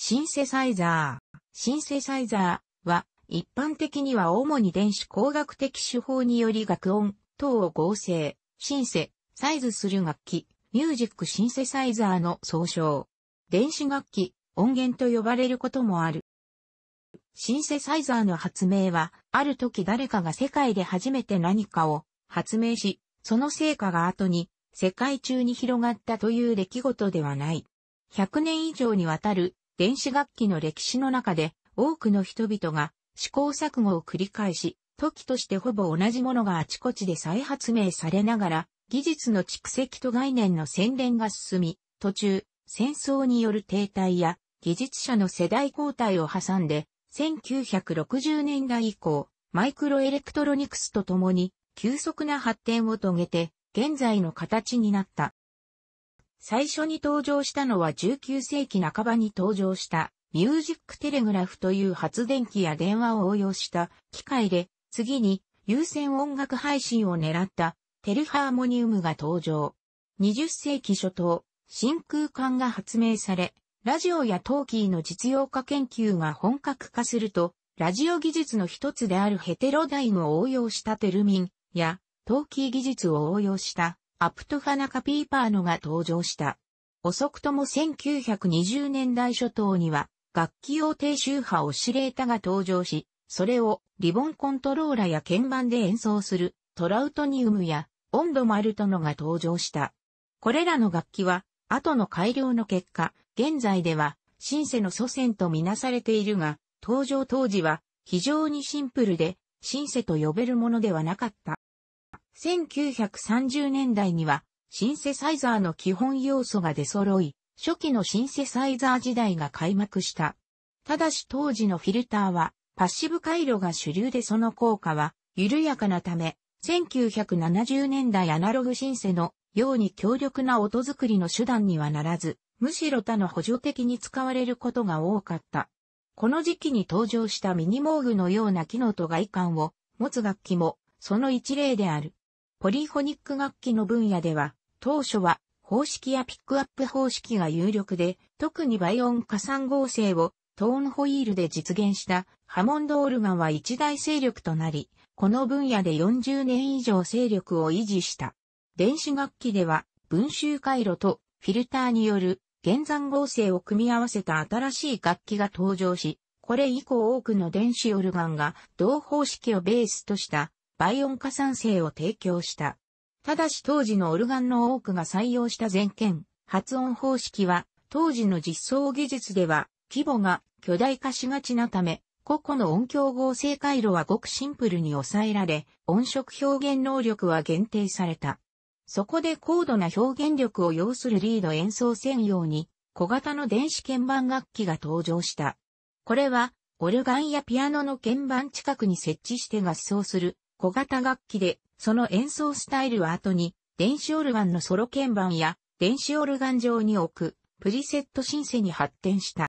シンセサイザー。シンセサイザーは、一般的には主に電子工学的手法により楽音等を合成、シンセ、サイズする楽器、ミュージックシンセサイザーの総称。電子楽器、音源と呼ばれることもある。シンセサイザーの発明は、ある時誰かが世界で初めて何かを発明し、その成果が後に世界中に広がったという出来事ではない。100年以上にわたる電子楽器の歴史の中で多くの人々が試行錯誤を繰り返し、時としてほぼ同じものがあちこちで再発明されながら、技術の蓄積と概念の洗練が進み、途中、戦争による停滞や技術者の世代交代を挟んで、1960年代以降、マイクロエレクトロニクスとともに急速な発展を遂げて、現在の形になった。最初に登場したのは19世紀半ばに登場したミュージックテレグラフという発電機や電話を応用した機械で、次に優先音楽配信を狙ったテルハーモニウムが登場。20世紀初頭、真空管が発明され、ラジオやトーキーの実用化研究が本格化すると、ラジオ技術の一つであるヘテロダイムを応用したテルミンや、トーキー技術を応用したアプトファナカピーパーノが登場した。遅くとも1920年代初頭には、楽器用低周波オシレータが登場し、それをリボンコントローラや鍵盤で演奏するトラウトニウムやオンドマルトノが登場した。これらの楽器は、後の改良の結果、現在ではシンセの祖先とみなされているが、登場当時は非常にシンプルで、シンセと呼べるものではなかった。1930年代にはシンセサイザーの基本要素が出揃い、初期のシンセサイザー時代が開幕した。ただし当時のフィルターはパッシブ回路が主流でその効果は緩やかなため、1970年代アナログシンセのように強力な音作りの手段にはならず、むしろ他の補助的に使われることが多かった。この時期に登場したミニモーグのような機能と外観を持つ楽器もその一例である。ポリフォニック楽器の分野では、当初は方式やピックアップ方式が有力で、特に倍音加算合成をトーンホイールで実現したハモンドオルガンは一大勢力となり、この分野で40年以上勢力を維持した。電子楽器では分集回路とフィルターによる減算合成を組み合わせた新しい楽器が登場し、これ以降多くの電子オルガンが同方式をベースとした倍音加算性を提供した。ただし当時のオルガンの多くが採用した全件、発音方式は、当時の実装技術では、規模が巨大化しがちなため、個々の音響合成回路はごくシンプルに抑えられ、音色表現能力は限定された。そこで高度な表現力を要するリード演奏専用に、小型の電子鍵盤楽器が登場した。これは、オルガンやピアノの鍵盤近くに設置して合奏する小型楽器で、その演奏スタイルは後に、電子オルガンのソロ鍵盤や、電子オルガン上に置く、プリセットシンセに発展した。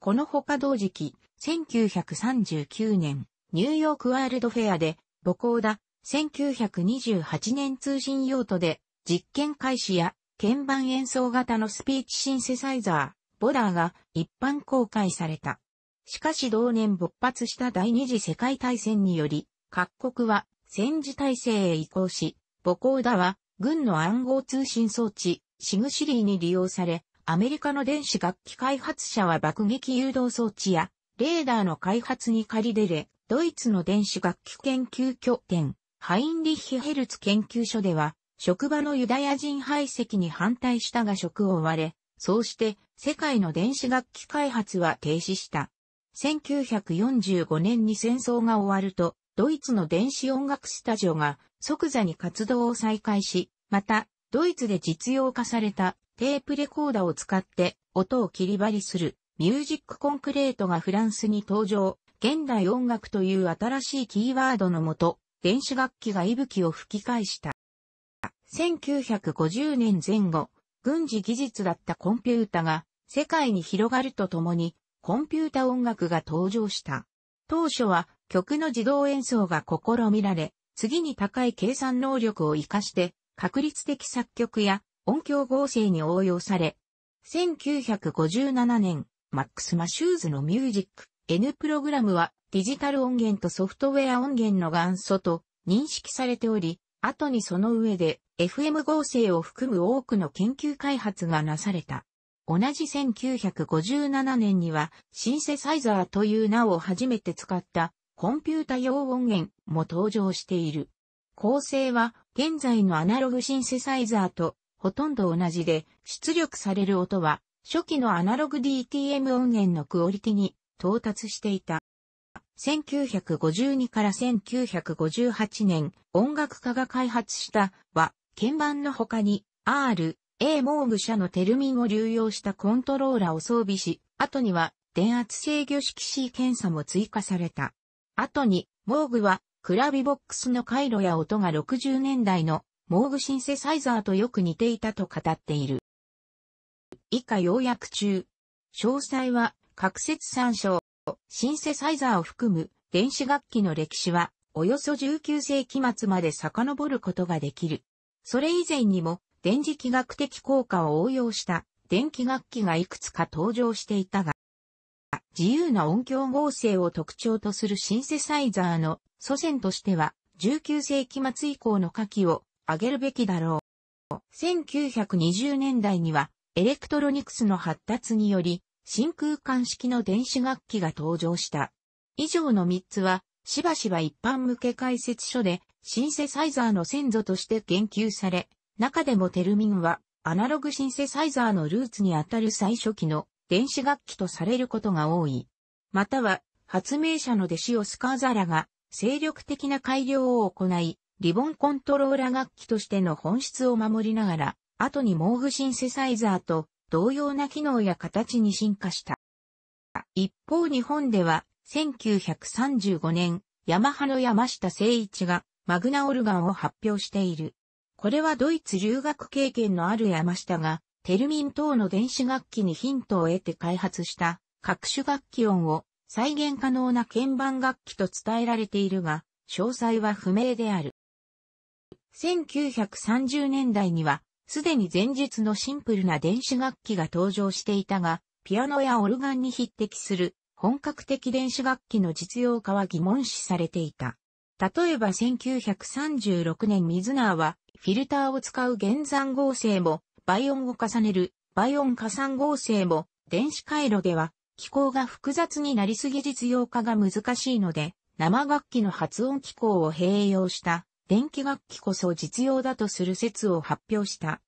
この他同時期、1939年、ニューヨークワールドフェアで、母校だ、1928年通信用途で、実験開始や、鍵盤演奏型のスピーチシンセサイザー、ボダーが一般公開された。しかし同年勃発した第二次世界大戦により、各国は戦時体制へ移行し、母校だは軍の暗号通信装置、シグシリーに利用され、アメリカの電子楽器開発者は爆撃誘導装置やレーダーの開発に借り出れ、ドイツの電子楽器研究拠点、ハインリッヒヘルツ研究所では、職場のユダヤ人排斥に反対したが職を追われ、そうして世界の電子楽器開発は停止した。1945年に戦争が終わると、ドイツの電子音楽スタジオが即座に活動を再開し、また、ドイツで実用化されたテープレコーダーを使って音を切り張りするミュージックコンクレートがフランスに登場。現代音楽という新しいキーワードのもと、電子楽器が息吹を吹き返した。1950年前後、軍事技術だったコンピュータが世界に広がるとともに、コンピュータ音楽が登場した。当初は曲の自動演奏が試みられ、次に高い計算能力を活かして、確率的作曲や音響合成に応用され、1957年、マックス・マシューズのミュージック、N プログラムはデジタル音源とソフトウェア音源の元祖と認識されており、後にその上で FM 合成を含む多くの研究開発がなされた。同じ1957年にはシンセサイザーという名を初めて使ったコンピュータ用音源も登場している。構成は現在のアナログシンセサイザーとほとんど同じで出力される音は初期のアナログ DTM 音源のクオリティに到達していた。1952から1958年音楽家が開発したは鍵盤の他に R、A モーグ社のテルミンを流用したコントローラを装備し、後には電圧制御式 C 検査も追加された。後に、モーグは、クラビボックスの回路や音が60年代のモーグシンセサイザーとよく似ていたと語っている。以下要約中。詳細は、各説参照。シンセサイザーを含む電子楽器の歴史は、およそ19世紀末まで遡ることができる。それ以前にも、電磁気学的効果を応用した電気楽器がいくつか登場していたが、自由な音響合成を特徴とするシンセサイザーの祖先としては、19世紀末以降の下記を挙げるべきだろう。1920年代には、エレクトロニクスの発達により、真空管式の電子楽器が登場した。以上の3つは、しばしば一般向け解説書で、シンセサイザーの先祖として言及され、中でもテルミンは、アナログシンセサイザーのルーツにあたる最初期の電子楽器とされることが多い。または、発明者の弟子オスカーザラが、精力的な改良を行い、リボンコントローラ楽器としての本質を守りながら、後にモーグシンセサイザーと同様な機能や形に進化した。一方日本では、1935年、ヤマハの山下誠一がマグナオルガンを発表している。これはドイツ留学経験のある山下がテルミン等の電子楽器にヒントを得て開発した各種楽器音を再現可能な鍵盤楽器と伝えられているが、詳細は不明である。1930年代には、すでに前述のシンプルな電子楽器が登場していたが、ピアノやオルガンに匹敵する本格的電子楽器の実用化は疑問視されていた。例えば1936年ミズナーはフィルターを使う減算合成も倍音を重ねる倍音加算合成も電子回路では機構が複雑になりすぎ実用化が難しいので生楽器の発音機構を併用した電気楽器こそ実用だとする説を発表した。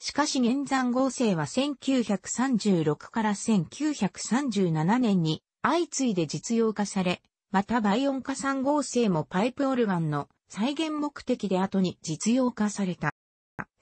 しかし現山合成は1936から1937年に相次いで実用化され、また倍音加算合成もパイプオルガンの再現目的で後に実用化された。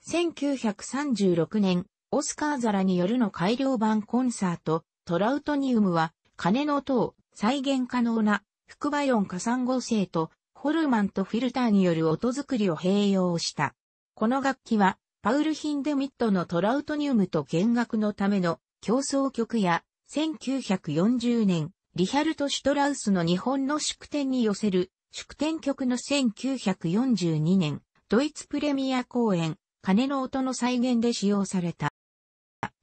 1936年、オスカーザラによるの改良版コンサート、トラウトニウムは、鐘の音を再現可能な、副バイオン加算合成と、ホルマンとフィルターによる音作りを併用した。この楽器は、パウル・ヒンデミットのトラウトニウムと弦楽のための競争曲や、1940年、リヒャルト・シュトラウスの日本の祝典に寄せる、祝典曲の1942年、ドイツプレミア公演、鐘の音の再現で使用された。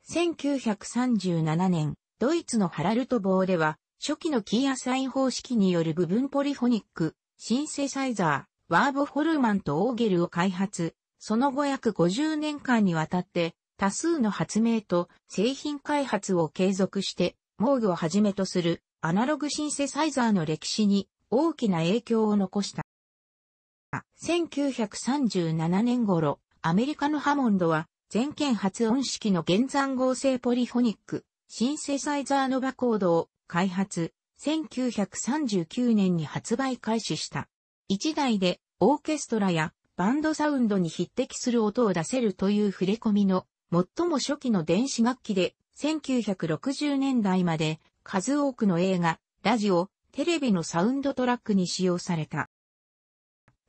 1937年、ドイツのハラルト棒では、初期のキーアサイン方式による部分ポリフォニック、シンセサイザー、ワーボ・ホルマンとオーゲルを開発、その後約50年間にわたって、多数の発明と製品開発を継続して、モーグをはじめとするアナログシンセサイザーの歴史に大きな影響を残した。1937年頃、アメリカのハモンドは、全件発音式の現算合成ポリフォニック、シンセサイザーノバコードを開発、1939年に発売開始した。1台でオーケストラやバンドサウンドに匹敵する音を出せるという触れ込みの最も初期の電子楽器で1960年代まで数多くの映画、ラジオ、テレビのサウンドトラックに使用された。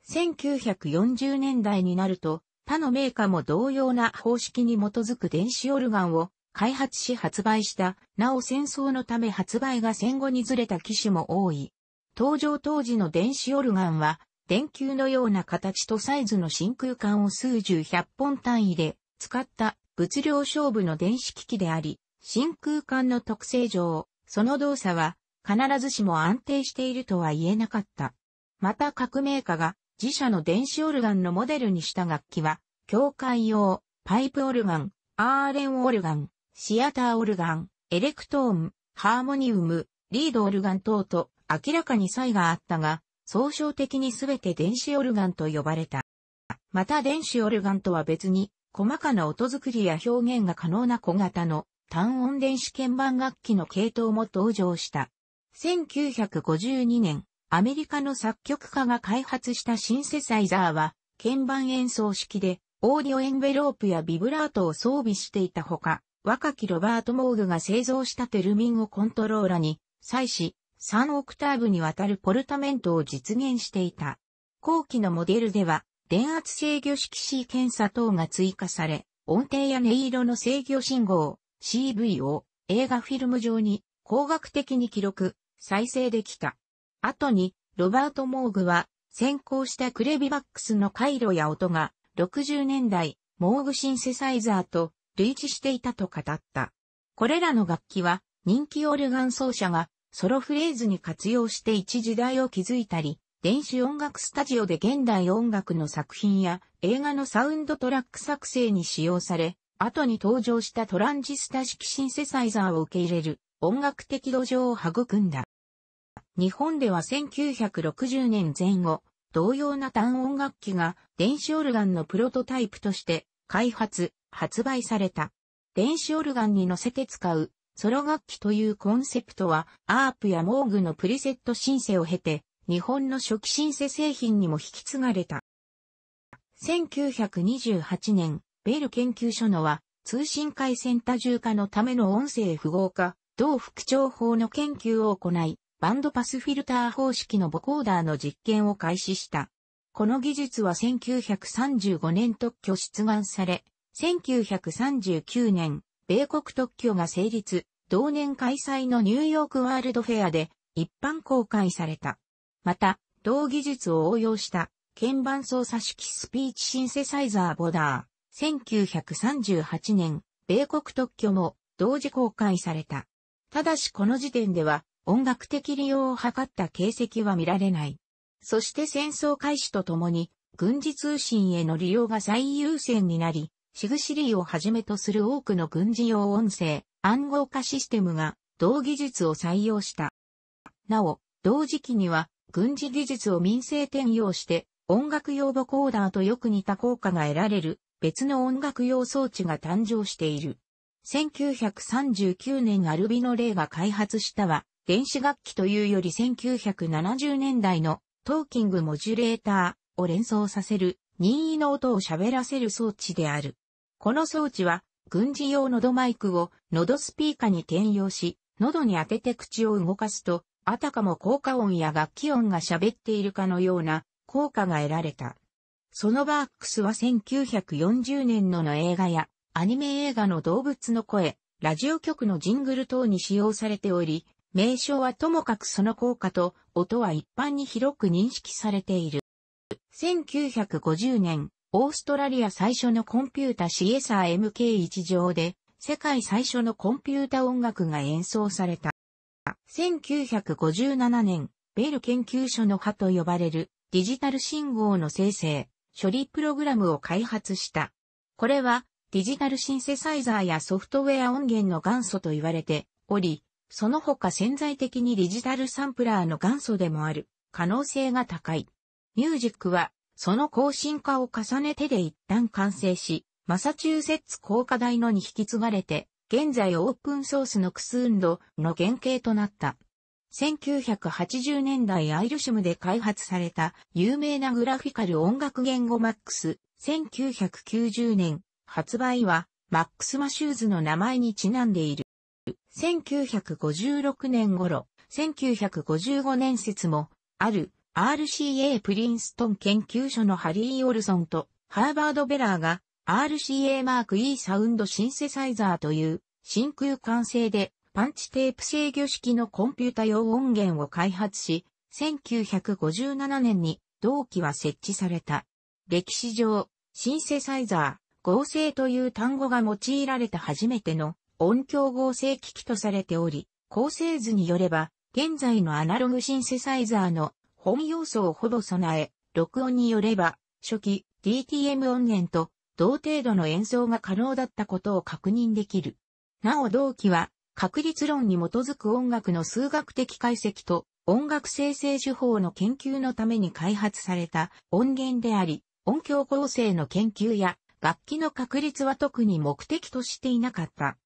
1940年代になると他のメーカーも同様な方式に基づく電子オルガンを開発し発売した、なお戦争のため発売が戦後にずれた機種も多い。登場当時の電子オルガンは、電球のような形とサイズの真空管を数十百本単位で使った物量勝負の電子機器であり、真空管の特性上、その動作は必ずしも安定しているとは言えなかった。また各メーカーが自社の電子オルガンのモデルにした楽器は、教会用、パイプオルガン、アーレンオルガン、シアターオルガン、エレクトーン、ハーモニウム、リードオルガン等と明らかに差異があったが、総称的にすべて電子オルガンと呼ばれた。また電子オルガンとは別に、細かな音作りや表現が可能な小型の単音電子鍵盤楽器の系統も登場した。1952年、アメリカの作曲家が開発したシンセサイザーは、鍵盤演奏式で、オーディオエンベロープやビブラートを装備していたほか、若きロバート・モーグが製造したテルミンをコントローラに、際し、3オクターブにわたるポルタメントを実現していた。後期のモデルでは、電圧制御式 C 検査等が追加され、音程や音色の制御信号、CV を映画フィルム上に工学的に記録、再生できた。後に、ロバート・モーグは、先行したクレビバックスの回路や音が、60年代、モーグシンセサイザーと類似していたと語った。これらの楽器は、人気オルガン奏者が、ソロフレーズに活用して一時代を築いたり、電子音楽スタジオで現代音楽の作品や映画のサウンドトラック作成に使用され、後に登場したトランジスタ式シンセサイザーを受け入れる音楽的土壌を育んだ。日本では1960年前後、同様な単音楽器が電子オルガンのプロトタイプとして開発、発売された。電子オルガンに乗せて使うソロ楽器というコンセプトはアープやモーグのプリセット申請を経て日本の初期申請製品にも引き継がれた。1928年、ベル研究所のは通信回線多重化のための音声符号化、同副長法の研究を行い、バンドパスフィルター方式のボコーダーの実験を開始した。この技術は1935年特許出願され、1939年、米国特許が成立、同年開催のニューヨークワールドフェアで一般公開された。また、同技術を応用した鍵盤操作式スピーチシンセサイザーボダー、1938年、米国特許も同時公開された。ただしこの時点では音楽的利用を図った形跡は見られない。そして戦争開始とともに、軍事通信への利用が最優先になり、シグシリーをはじめとする多くの軍事用音声、暗号化システムが同技術を採用した。なお、同時期には軍事技術を民生転用して音楽用ボコーダーとよく似た効果が得られる別の音楽用装置が誕生している。1939年アルビノ・レイが開発したは電子楽器というより1970年代のトーキングモジュレーターを連想させる任意の音を喋らせる装置である。この装置は軍事用喉マイクを喉スピーカーに転用し、喉に当てて口を動かすと、あたかも効果音や楽器音が喋っているかのような効果が得られた。そのバークスは1940年のの映画やアニメ映画の動物の声、ラジオ局のジングル等に使用されており、名称はともかくその効果と音は一般に広く認識されている。1950年、オーストラリア最初のコンピュータシエサー MK1 上で、世界最初のコンピュータ音楽が演奏された。1957年、ベル研究所の派と呼ばれるディジタル信号の生成、処理プログラムを開発した。これはディジタルシンセサイザーやソフトウェア音源の元祖と言われており、その他潜在的にデジタルサンプラーの元祖でもある可能性が高い。ミュージックは、その更新化を重ねてで一旦完成し、マサチューセッツ工科大のに引き継がれて、現在オープンソースのクスーンドの原型となった。1980年代アイルシムで開発された有名なグラフィカル音楽言語 MAX。1990年発売は MAX マシューズの名前にちなんでいる。1956年頃、1955年説も、ある RCA プリンストン研究所のハリー・オルソンとハーバード・ベラーが RCA マーク E サウンドシンセサイザーという真空管制でパンチテープ制御式のコンピュータ用音源を開発し、1957年に同期は設置された。歴史上、シンセサイザー、合成という単語が用いられた初めての音響合成機器とされており、構成図によれば、現在のアナログシンセサイザーの本要素をほぼ備え、録音によれば、初期 DTM 音源と同程度の演奏が可能だったことを確認できる。なお同期は、確率論に基づく音楽の数学的解析と音楽生成手法の研究のために開発された音源であり、音響構成の研究や楽器の確率は特に目的としていなかった。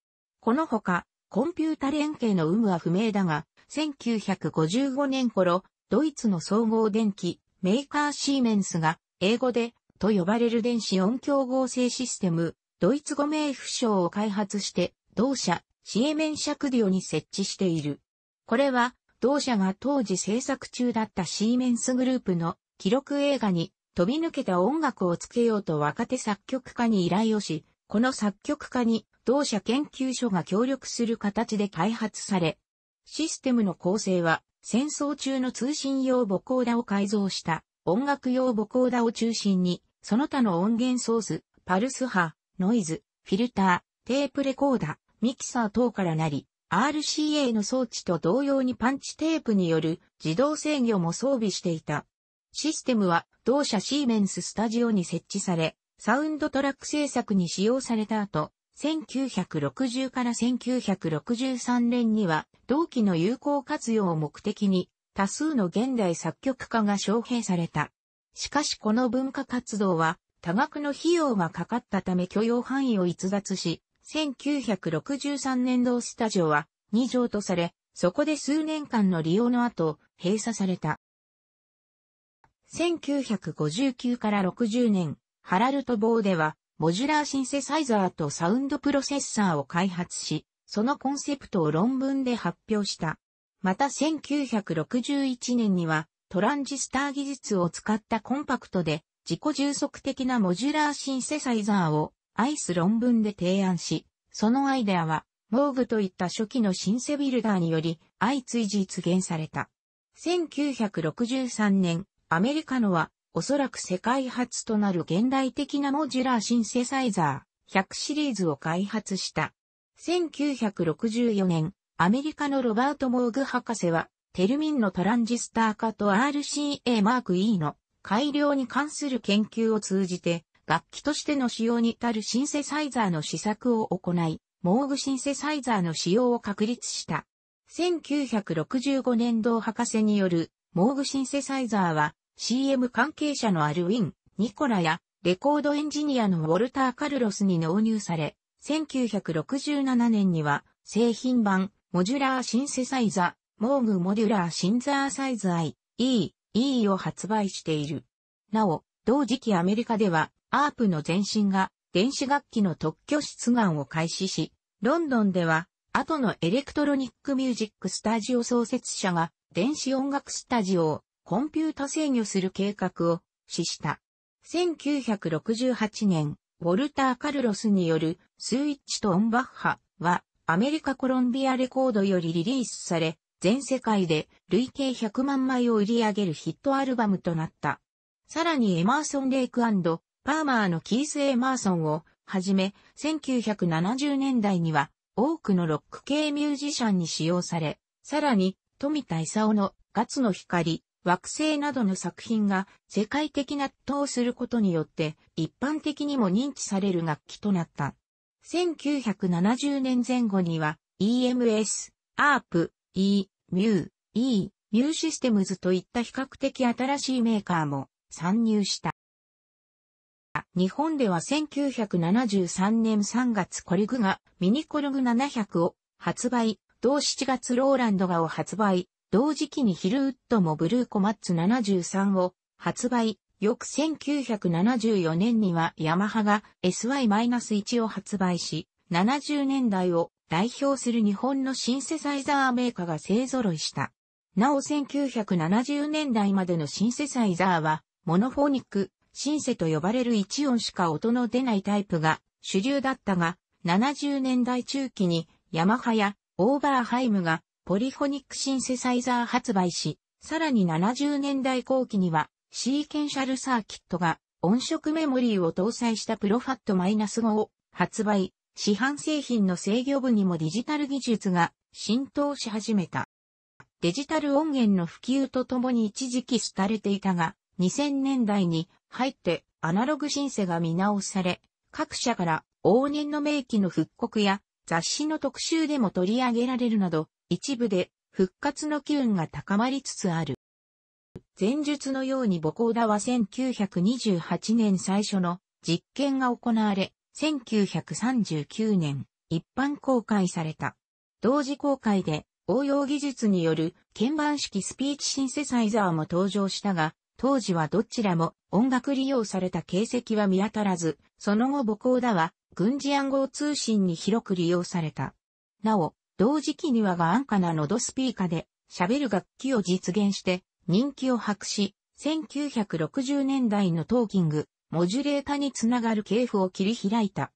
このほか、コンピュータ連携の有無は不明だが、1955年頃、ドイツの総合電機、メーカーシーメンスが、英語で、と呼ばれる電子音響合成システム、ドイツ語名不詳を開発して、同社、シーメンシャクディオに設置している。これは、同社が当時制作中だったシーメンスグループの記録映画に飛び抜けた音楽をつけようと若手作曲家に依頼をし、この作曲家に同社研究所が協力する形で開発され、システムの構成は戦争中の通信用ボコーダを改造した音楽用ボコーダを中心に、その他の音源ソース、パルス波、ノイズ、フィルター、テープレコーダー、ミキサー等からなり、RCA の装置と同様にパンチテープによる自動制御も装備していた。システムは同社シーメンススタジオに設置され、サウンドトラック制作に使用された後、1960から1963年には、同期の有効活用を目的に、多数の現代作曲家が招聘された。しかしこの文化活動は、多額の費用がかかったため許容範囲を逸脱し、1963年同スタジオは2条とされ、そこで数年間の利用の後、閉鎖された。1959から60年、ハラルト・ボーでは、モジュラーシンセサイザーとサウンドプロセッサーを開発し、そのコンセプトを論文で発表した。また1961年にはトランジスター技術を使ったコンパクトで自己充足的なモジュラーシンセサイザーをアイス論文で提案し、そのアイデアは、モーグといった初期のシンセビルダーにより相次い実現された。1963年、アメリカのはおそらく世界初となる現代的なモジュラーシンセサイザー100シリーズを開発した。1964年、アメリカのロバート・モーグ博士は、テルミンのトランジスター化と RCA マーク E の改良に関する研究を通じて、楽器としての使用に至るシンセサイザーの試作を行い、モーグシンセサイザーの使用を確立した。1965年同博士によるモーグシンセサイザーは CM 関係者のアルウィン、ニコラや、レコードエンジニアのウォルター・カルロスに納入され、1967年には、製品版、モジュラーシンセサイザ、モーグモデュラーシンザーサイズ I、E、E を発売している。なお、同時期アメリカでは、アープの前身が電子楽器の特許出願を開始し、ロンドンでは、後のエレクトロニックミュージックスタジオ創設者が電子音楽スタジオをコンピュータ制御する計画を死した。1968年、ウォルター・カルロスによるスイッチとオンバッハはアメリカコロンビアレコードよりリリースされ、全世界で累計100万枚を売り上げるヒットアルバムとなった。さらにエマーソン・レイクパーマーのキース・エマーソンをはじめ、1970年代には多くのロック系ミュージシャンに使用され、さらに富田勲のガツの光、惑星などの作品が世界的な等をすることによって一般的にも認知される楽器となった。1970年前後には EMS、ARP、E、MU、E、MU システムズといった比較的新しいメーカーも参入した。日本では1973年3月コルグがミニコルグ700を発売、同7月ローランドがを発売、同時期にヒルウッドもブルーコマッツ73を発売、翌1974年にはヤマハが SY-1 を発売し、70年代を代表する日本のシンセサイザーメーカーが勢揃いした。なお1970年代までのシンセサイザーは、モノフォニック、シンセと呼ばれる1音しか音の出ないタイプが主流だったが、70年代中期にヤマハやオーバーハイムがポリフォニックシンセサイザー発売し、さらに70年代後期には、シーケンシャルサーキットが音色メモリーを搭載したプロファットマイナス -5 を発売、市販製品の制御部にもデジタル技術が浸透し始めた。デジタル音源の普及とともに一時期廃れていたが、2000年代に入ってアナログシンセが見直され、各社から往年の名機の復刻や雑誌の特集でも取り上げられるなど、一部で復活の機運が高まりつつある。前述のように母校田は1928年最初の実験が行われ、1939年一般公開された。同時公開で応用技術による鍵盤式スピーチシンセサイザーも登場したが、当時はどちらも音楽利用された形跡は見当たらず、その後母校だは軍事暗号通信に広く利用された。なお、同時期にはが安価な喉スピーカーで喋る楽器を実現して人気を博し、1960年代のトーキング、モジュレータにつながる系譜を切り開いた。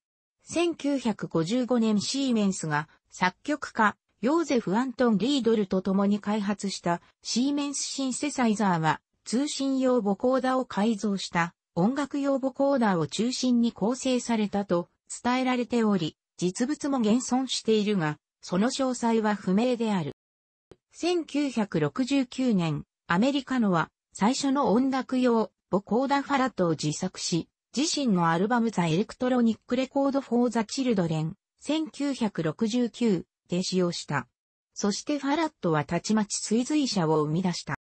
1955年シーメンスが作曲家、ヨーゼフ・アントン・リードルと共に開発したシーメンスシンセサイザーは通信用ボコーダを改造した音楽用ボコーダを中心に構成されたと伝えられており、実物も現存しているが、その詳細は不明である。1969年、アメリカのは最初の音楽用ボコーダファラットを自作し、自身のアルバムザ・エレクトロニック・レコード・フォー・ザ・チルドレン、1969で使用した。そしてファラットはたちまち追随者を生み出した。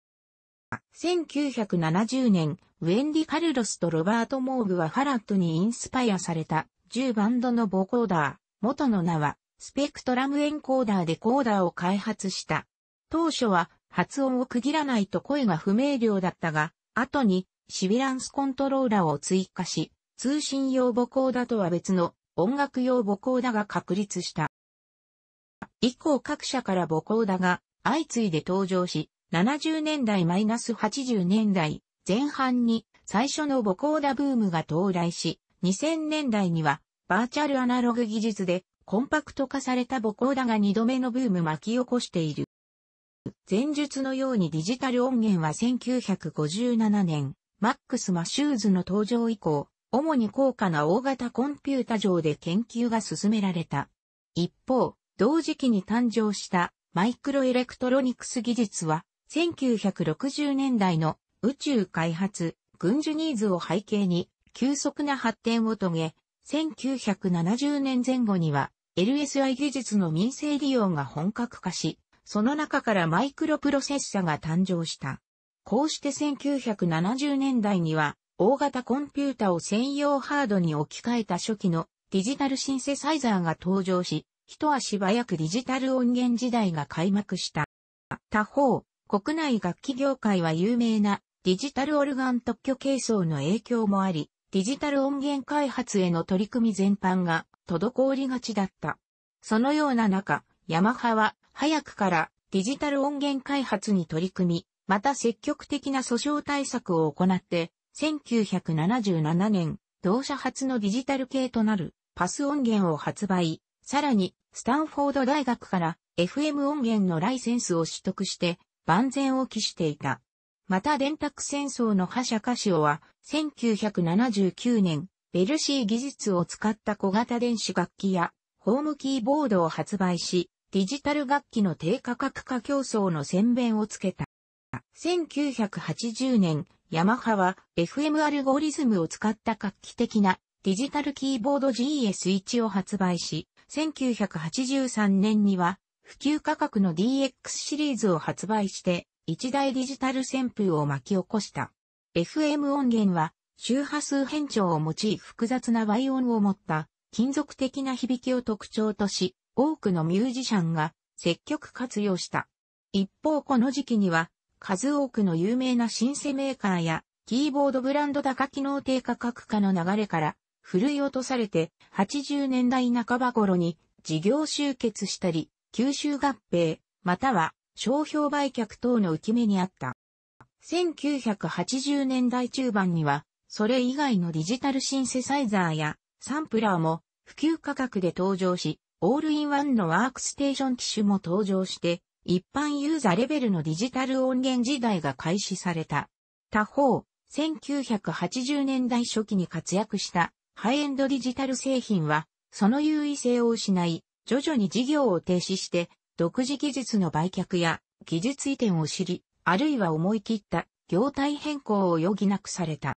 1970年、ウェンディ・カルロスとロバート・モーグはファラットにインスパイアされた10バンドのボコーダー、元の名はスペクトラムエンコーダーでコーダーを開発した。当初は発音を区切らないと声が不明瞭だったが、後にシビランスコントローラーを追加し、通信用母コーダとは別の音楽用母コーダが確立した。以降各社から母コーダが相次いで登場し、70年代 -80 年代前半に最初の母コーダブームが到来し、2000年代にはバーチャルアナログ技術でコンパクト化された母校だが2度目のブーム巻き起こしている。前述のようにディジタル音源は1957年、マックス・マシューズの登場以降、主に高価な大型コンピュータ上で研究が進められた。一方、同時期に誕生したマイクロエレクトロニクス技術は、1960年代の宇宙開発、軍需ニーズを背景に急速な発展を遂げ、1970年前後には LSI 技術の民生利用が本格化し、その中からマイクロプロセッサが誕生した。こうして1970年代には、大型コンピュータを専用ハードに置き換えた初期のデジタルシンセサイザーが登場し、一足早くデジタル音源時代が開幕した。他方、国内楽器業界は有名なデジタルオルガン特許係装の影響もあり、デジタル音源開発への取り組み全般が滞りがちだった。そのような中、ヤマハは早くからデジタル音源開発に取り組み、また積極的な訴訟対策を行って、1977年、同社初のデジタル系となるパス音源を発売、さらにスタンフォード大学から FM 音源のライセンスを取得して万全を期していた。また電卓戦争の覇者カシオは1979年ベルシー技術を使った小型電子楽器やホームキーボードを発売し、デジタル楽器の低価格化競争の宣伝をつけた。1980年、ヤマハは FM アルゴリズムを使った画期的なデジタルキーボード GS1 を発売し、1983年には普及価格の DX シリーズを発売して一大デジタル旋風を巻き起こした。FM 音源は周波数変調を用い複雑なオ音を持った金属的な響きを特徴とし、多くのミュージシャンが積極活用した。一方この時期には、数多くの有名なシンセメーカーや、キーボードブランド高機能低価格化の流れから、ふるい落とされて、80年代半ば頃に事業集結したり、吸収合併、または商標売却等の浮き目にあった。1980年代中盤には、それ以外のディジタルシンセサイザーやサンプラーも普及価格で登場し、オールインワンのワークステーション機種も登場して、一般ユーザーレベルのディジタル音源時代が開始された。他方、1980年代初期に活躍したハイエンドディジタル製品は、その優位性を失い、徐々に事業を停止して、独自技術の売却や技術移転を知り、あるいは思い切った業態変更を余儀なくされた。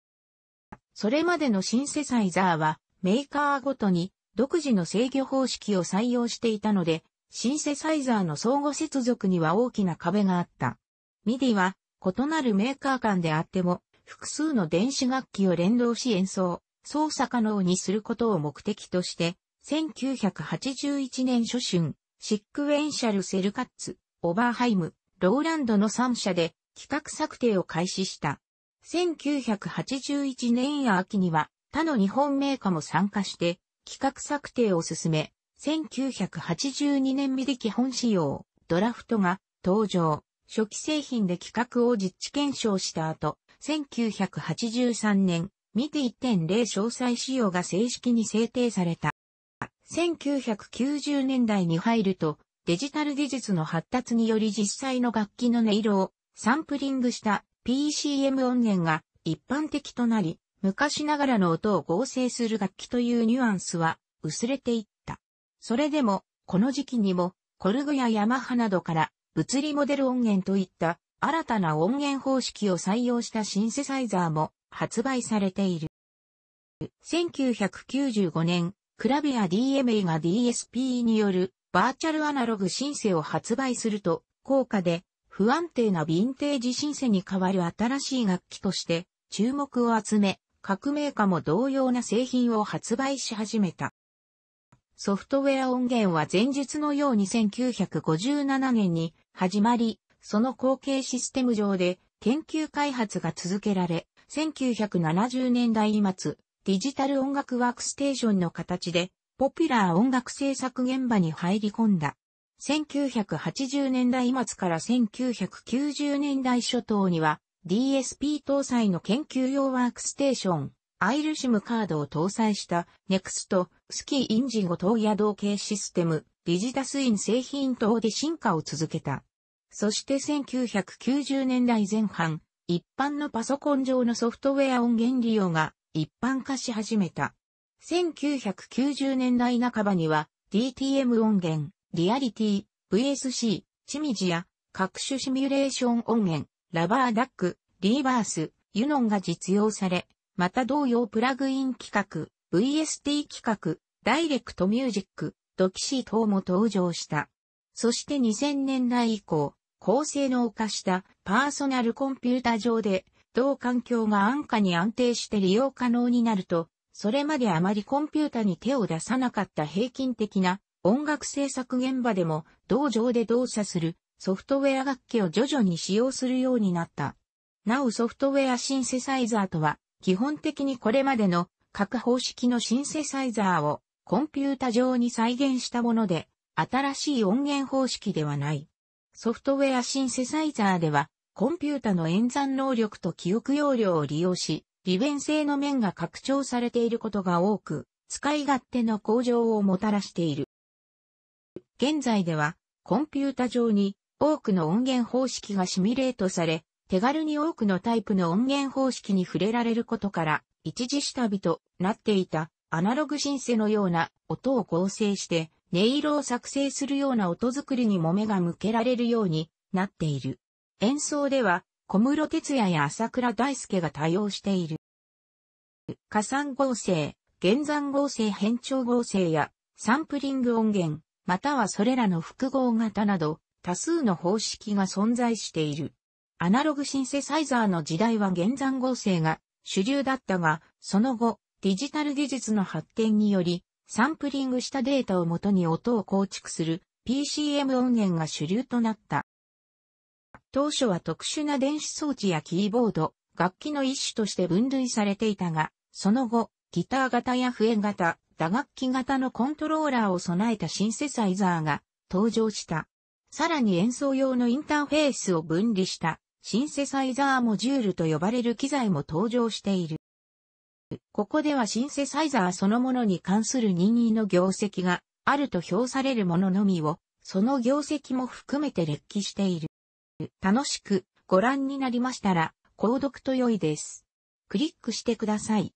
それまでのシンセサイザーはメーカーごとに独自の制御方式を採用していたので、シンセサイザーの相互接続には大きな壁があった。MIDI は異なるメーカー間であっても複数の電子楽器を連動し演奏、操作可能にすることを目的として、1981年初春、シックウェンシャル・セルカッツ、オバーハイム、ローランドの3社で企画策定を開始した。1981年や秋には他の日本メーカーも参加して企画策定を進め、1982年未で基本仕様、ドラフトが登場、初期製品で企画を実地検証した後、1983年、ミディ1.0詳細仕様が正式に制定された。1990年代に入ると、デジタル技術の発達により実際の楽器の音色をサンプリングした PCM 音源が一般的となり、昔ながらの音を合成する楽器というニュアンスは薄れていった。それでも、この時期にも、コルグやヤマハなどから物理モデル音源といった新たな音源方式を採用したシンセサイザーも発売されている。1995年、クラビア DMA が DSP によるバーチャルアナログシンセを発売すると、高価で不安定なヴィンテージシンセに代わる新しい楽器として注目を集め、各メーカーも同様な製品を発売し始めた。ソフトウェア音源は前述のように1957年に始まり、その後継システム上で研究開発が続けられ、1970年代末、デジタル音楽ワークステーションの形で、ポピュラー音楽制作現場に入り込んだ。1980年代末から1990年代初頭には DSP 搭載の研究用ワークステーション、アイルシムカードを搭載した NEXT スキーインジゴ等や同型システム、ビジタスイン製品等で進化を続けた。そして1990年代前半、一般のパソコン上のソフトウェア音源利用が一般化し始めた。1990年代半ばには DTM 音源、リアリティ、VSC、チミジや、各種シミュレーション音源、ラバーダック、リーバース、ユノンが実用され、また同様プラグイン企画、VST 企画、ダイレクトミュージック、ドキシー等も登場した。そして2000年代以降、高性能化したパーソナルコンピュータ上で、同環境が安価に安定して利用可能になると、それまであまりコンピュータに手を出さなかった平均的な音楽制作現場でも同場で動作するソフトウェア楽器を徐々に使用するようになった。なおソフトウェアシンセサイザーとは、基本的にこれまでの各方式のシンセサイザーをコンピュータ上に再現したもので、新しい音源方式ではない。ソフトウェアシンセサイザーでは、コンピュータの演算能力と記憶容量を利用し、利便性の面が拡張されていることが多く、使い勝手の向上をもたらしている。現在では、コンピュータ上に多くの音源方式がシミュレートされ、手軽に多くのタイプの音源方式に触れられることから、一時下火となっていたアナログシンセのような音を合成して、音色を作成するような音作りにも目が向けられるようになっている。演奏では、小室哲也や朝倉大輔が対応している。加算合成、減算合成変調合成やサンプリング音源、またはそれらの複合型など、多数の方式が存在している。アナログシンセサイザーの時代は減算合成が主流だったが、その後、デジタル技術の発展により、サンプリングしたデータをもとに音を構築する PCM 音源が主流となった。当初は特殊な電子装置やキーボード、楽器の一種として分類されていたが、その後、ギター型や笛型、打楽器型のコントローラーを備えたシンセサイザーが登場した。さらに演奏用のインターフェースを分離したシンセサイザーモジュールと呼ばれる機材も登場している。ここではシンセサイザーそのものに関する任意の業績があると評されるもののみを、その業績も含めて列記している。楽しくご覧になりましたら、購読と良いです。クリックしてください。